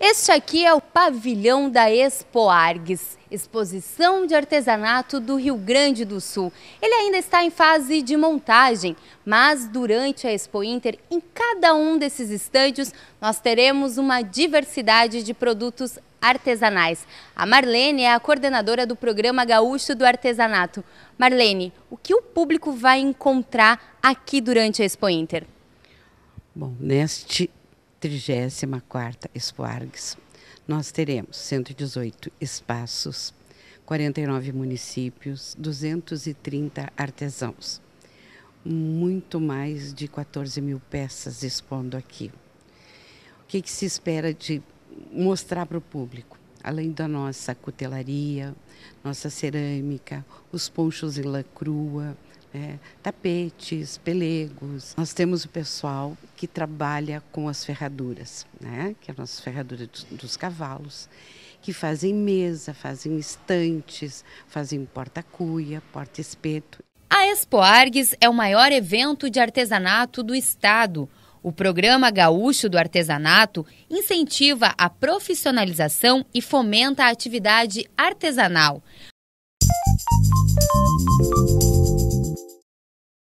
Este aqui é o pavilhão da Expo Argues, exposição de artesanato do Rio Grande do Sul. Ele ainda está em fase de montagem, mas durante a Expo Inter, em cada um desses estádios, nós teremos uma diversidade de produtos artesanais. A Marlene é a coordenadora do programa Gaúcho do Artesanato. Marlene, o que o público vai encontrar aqui durante a Expo Inter? Bom, neste 34 Espoargues, nós teremos 118 espaços, 49 municípios, 230 artesãos, muito mais de 14 mil peças expondo aqui. O que, que se espera de mostrar para o público? Além da nossa cutelaria, nossa cerâmica, os ponchos em lã crua, é, tapetes, pelegos. Nós temos o pessoal que trabalha com as ferraduras, né? que são é as ferraduras dos, dos cavalos, que fazem mesa, fazem estantes, fazem porta-cuia, porta-espeto. A Expo Argues é o maior evento de artesanato do estado. O Programa Gaúcho do Artesanato incentiva a profissionalização e fomenta a atividade artesanal.